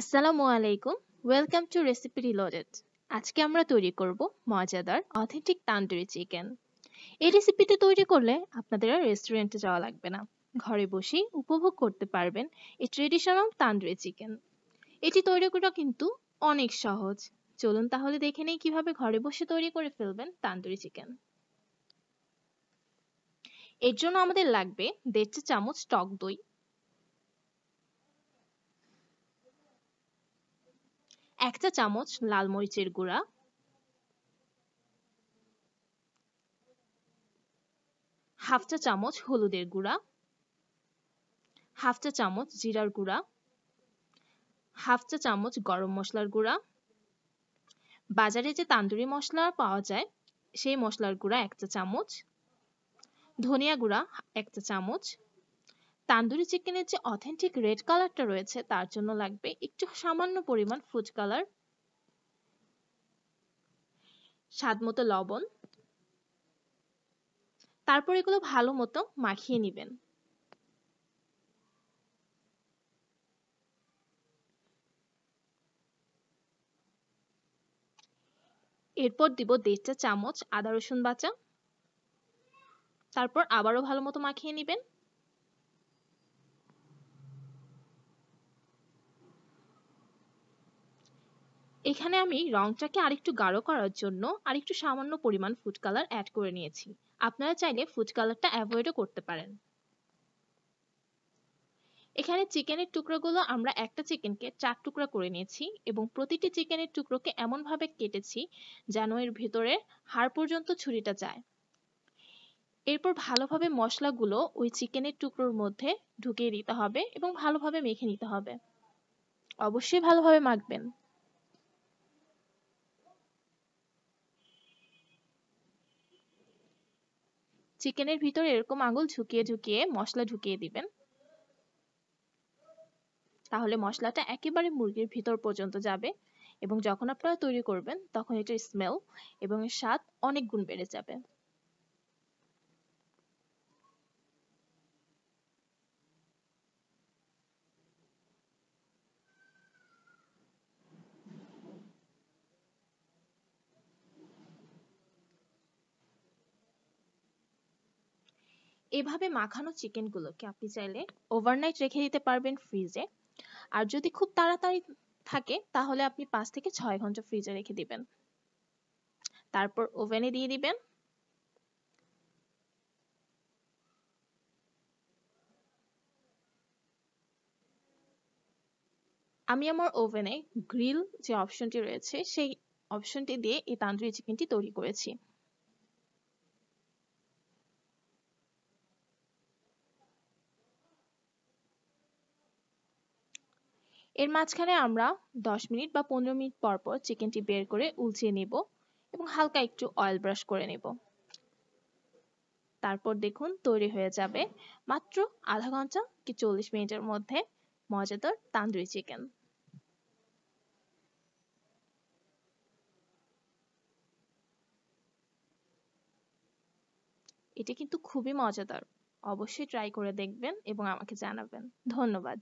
আসসালামু আলাইকুম welcome to recipe reloaded আজকে আমরা তৈরি করব মজাদার অথেন্টিক তান্দুরি চিকেন এই রেসিপিটি তৈরি করলে আপনাদের আর রেস্টুরেন্টে যাওয়া লাগবে না ঘরে বসেই উপভোগ করতে পারবেন এই ট্রেডিশনাল তান্দুরি চিকেন এটি তৈরি করা কিন্তু অনেক সহজ চলুন তাহলে দেখে নেই কিভাবে ঘরে বসে তৈরি করে ফেলবেন তান্দুরি চিকেন এর জন্য আমাদের লাগবে দেড় চা চামচ টক দই এক চা চামচ লাল মরিচের গুঁড়া হাফ চা চামচ হলুদের গুঁড়া হাফ চা চামচ জিরার গুঁড়া হাফ চা চামচ গরম মশলার গুঁড়া বাজারে যে তান্দুরি মশলা পাওয়া যায় সেই মশলার গুঁড়া এক চা চামচ ধনিয়া গুঁড়া এক চা চামচ তান্দুরি চিকেনের যে অথেন্টিক রেড কালারটা রয়েছে তার জন্য লাগবে একটু সামান্য পরিমাণ ফুড কালার স্বাদ মতো লবণ তারপর এগুলো ভালো মতো মাখিয়ে নেবেন এরপর দিব দেড়টা চামচ আদা রসুন বাটা তারপর আবারও ভালো মতো মাখিয়ে নেবেন এখানে আমি রংটাকে আরেকটু গাঢ় করার জন্য আরেকটু সামান্য পরিমাণ ফুড কালার অ্যাড করে নিয়েছি আপনারা চাইলে ফুড কালারটা অ্যাভয়েডও করতে পারেন এখানে চিকেনের টুকরোগুলো আমরা একটা চিকেনকে চার টুকরা করে নিয়েছি এবং প্রতিটি চিকেনের টুকরোকে এমনভাবে কেটেছি যেন এর ভেতরে হাড় পর্যন্ত ছুরিটা যায় এরপর ভালোভাবে মশলাগুলো ওই চিকেনের টুকরোর মধ্যে ঢুকিয়ে দিতে হবে এবং ভালোভাবে মেখে নিতে হবে অবশ্যই ভালোভাবে মাখবেন চিকেনের ভিতরে এরকম আঙুল ঝুঁকিয়ে ঝুঁকিয়ে মশলা ঢুকিয়ে দিবেন তাহলে মশলাটা একেবারে মুরগির ভিতর পর্যন্ত যাবে এবং যখন আপনারা তৈরি করবেন তখন এটার স্মেল এবং স্বাদ অনেক গুণ বেড়ে যাবে এভাবে মাখানো চিকেনগুলোকে আপনি চাইলে ওভারনাইট রেখে দিতে পারবেন ফ্রিজে আর যদি খুব তাড়াতাড়ি থাকে তাহলে আপনি পাঁচ থেকে ছয় ঘন্টা ফ্রিজে রেখে দিবেন তারপর ওভেনে দিয়ে দিবেন আমি আমার ওভেনে গ্রিল যে অপশনটি রয়েছে সেই অপশনটি দিয়ে এই তান্দুরি চিকেনটি তৈরি করেছি এর মাঝখানে আমরা 10 মিনিট বা 15 মিনিট পর পর চিকেনটি বের করে উলচিয়ে নেব এবং হালকা একটু অয়েল ব্রাশ করে নেব তারপর দেখুন তৈরি হয়ে যাবে মাত্র আধা ঘন্টা কি 40 মিনিটের মধ্যে মজাদার তান্দুরি চিকেন এটি কিন্তু খুবই মজাদার অবশ্যই ট্রাই করে দেখবেন এবং আমাকে জানাবেন ধন্যবাদ